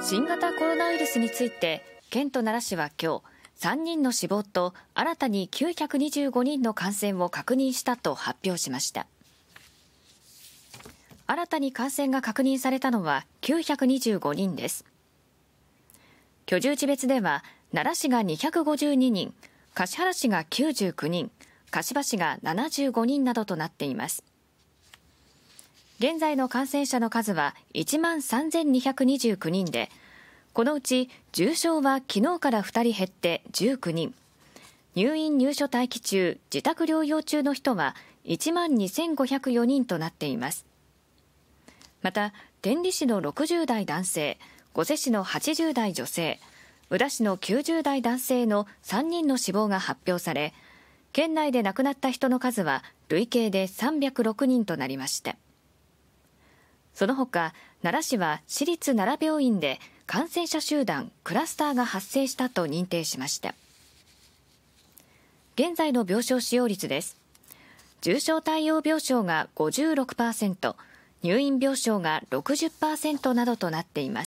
新型コロナウイルスについて県と奈良市は今日3人の死亡と新たに925人の感染を確認したと発表しました新たに感染が確認されたのは925人です居住地別では奈良市が252人橿原市が99人柏市が75人などとなっています現在の感染者の数は1万3229人で、このうち重症は昨日から2人減って19人、入院・入所待機中、自宅療養中の人は1万2504人となっています。また、天理市の60代男性、御瀬市の80代女性、宇田市の90代男性の3人の死亡が発表され、県内で亡くなった人の数は累計で306人となりました。その他、奈良市は市立奈良病院で感染者集団クラスターが発生したと認定しました。現在の病床使用率です。重症対応病床が56%、入院病床が60%などとなっています。